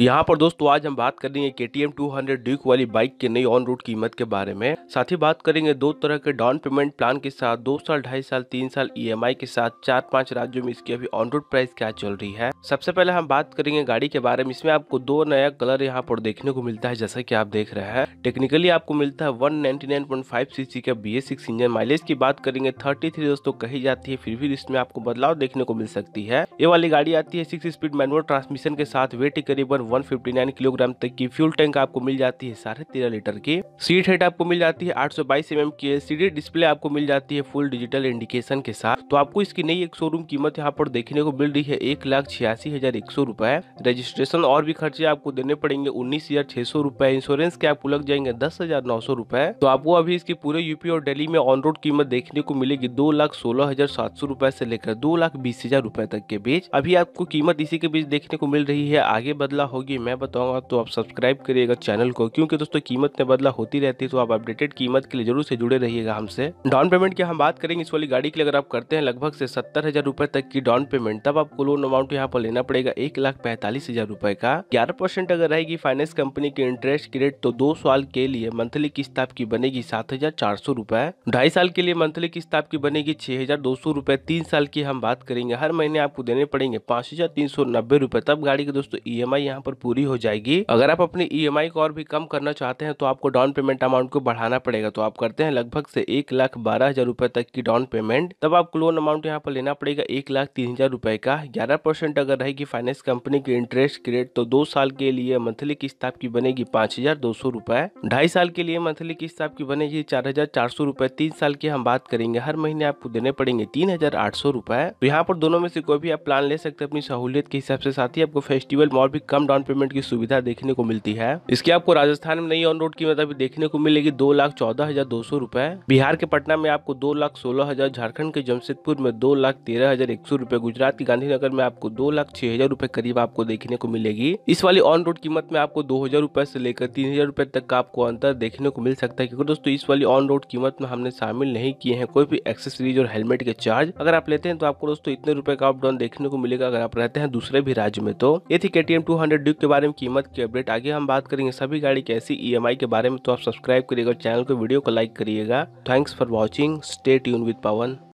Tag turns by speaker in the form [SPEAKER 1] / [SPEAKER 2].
[SPEAKER 1] यहाँ पर दोस्तों आज हम बात करेंगे K T M two hundred Duke वाली बाइक के नई ऑन रोड कीमत के बारे में साथ ही बात करेंगे दो तरह के डाउन पेमेंट प्लान के साथ दो साल ढाई साल तीन साल ई e के साथ चार पांच राज्यों में इसकी अभी ऑन रूट प्राइस क्या चल रही है सबसे पहले हम बात करेंगे गाड़ी के बारे में इसमें आपको दो नया कलर यहाँ पर देखने को मिलता है जैसा की आप देख रहे हैं टेक्निकली आपको मिलता है वन सीसी का बी इंजन माइलेज की बात करेंगे थर्टी दोस्तों कही जाती है फिर भी इसमें आपको बदलाव देखने को मिल सकती है ये वाली गाड़ी आती है सिक्स स्पीड मैनुअल ट्रांसमिशन के साथ वेट करीबन 159 किलोग्राम तक की फ्यूल टैंक आपको मिल जाती है साढ़े तेरह लीटर की सीट हेट आपको मिल जाती है आठ सौ बाईस एम की एलसीडी डिस्प्ले आपको मिल जाती है फुल डिजिटल इंडिकेशन के साथ तो आपको इसकी नई एक शोरूम कीमत यहाँ पर देखने को मिल रही है एक लाख छियासी हजार एक सौ रुपए रजिस्ट्रेशन और भी खर्चे आपको देने पड़ेंगे उन्नीस हजार छह सौ रुपए इंश्योरेंस के आपको लग जाएंगे दस हजार नौ सौ रुपए तो आपको अभी इसकी पूरे यूपी और दिल्ली में ऑन रोड कीमत देखने को मिलेगी दो लाख सोलह हजार सात सौ रुपए से लेकर दो लाख बीस हजार रुपए तक के बीच अभी आपको कीमत इसी के बीच देखने को मिल रही है आगे बदला हो होगी मैं बताऊंगा तो आप सब्सक्राइब करिएगा चैनल को क्योंकि दोस्तों कीमत में बदला होती रहती है तो आप अपडेटेड कीमत के लिए जरूर से जुड़े रहिएगा हमसे डाउन पेमेंट की हम बात करेंगे इस वाली गाड़ी लिए अगर आप करते हैं लगभग से सत्तर हजार रुपए तक की डाउन पेमेंट तब आपको लोन अमाउंट यहाँ पर लेना पड़ेगा एक लाख पैंतालीस हजार रुपए का ग्यारह परसेंट अगर रहेगी फाइनेंस कंपनी के इंटरेस्ट की रेट तो दो साल के लिए मंथली किस्त आपकी बनेगी सात हजार चार सौ रुपए ढाई साल के लिए मंथली किस्त आपकी बनेगी छह हजार दो सौ रुपए तीन साल की हम बात करेंगे हर महीने आपको देने पड़ेंगे पांच हजार तीन सौ नब्बे रुपए तब गाड़ी के दोस्तों ई एम आई यहाँ यहाँ पर पूरी हो जाएगी अगर आप अपनी ई e को और भी कम करना चाहते हैं तो आपको डाउन पेमेंट अमाउंट को बढ़ाना पड़ेगा तो आप करते हैं लगभग से एक लाख बारह हजार रुपए तक की डाउन पेमेंट तब आपको लोन अमाउंट यहाँ पर लेना पड़ेगा एक लाख तीन हजार रुपए का ग्यारह परसेंट अगर रहेगी फाइनेंस कंपनी की इंटरेस्ट रेट तो दो साल के लिए मंथली किस्त आपकी बनेगी पाँच हजार दो सौ रुपए ढाई साल के लिए मंथली किस्त आपकी बनेगी चार हजार चार सौ रुपए तीन साल की हम बात करेंगे हर महीने आपको देने पड़ेंगे तीन हजार आठ सौ रुपए तो यहाँ पर दोनों में से कोई भी आप प्लान ले सकते हैं अपनी सहूलियत के हिसाब से साथ ही आपको फेस्टिवल में और भी कम डाउन पेमेंट की सुविधा देखने को मिलती है इसकी आपको राजस्थान में नई ऑन रोड कीमत मतलब देखने को मिलेगी दो लाख चौदह हजार दो सौ रूपए बिहार के पटना में आपको दो लाख सोलह हजार झारखंड के जमशेदपुर में दो लाख तेरह हजार एक सौ रूपए गुजरात के गांधीनगर में आपको दो लाख छह हजार रूपए करीब आपको देखने को मिलेगी इस वाली ऑन रोड कीमत में आपको दो हजार रूपए से लेकर तीन हजार रूपए तक का आपको अंतर देखने को मिल सकता है क्योंकि दोस्तों इस वाली ऑन रोड कीमत में हमने शामिल नहीं किए हैं कोई भी एक्सेसरीज और हेलमेट के चार्ज अगर आप लेते हैं तो आपको दोस्तों इतने रूपए का अप डाउन देखने को मिलेगा अगर आप रहते हैं दूसरे भी राज्य में तो ये थी K T M two hundred Duke के बारे में कीमत की अपडेट आगे हम बात करेंगे सभी गाड़ी की ऐसी ई e के बारे में तो आप सब्सक्राइब करिएगा चैनल को वीडियो को लाइक करिएगा थैंक्स फॉर वॉचिंग स्टेट यून विद पवन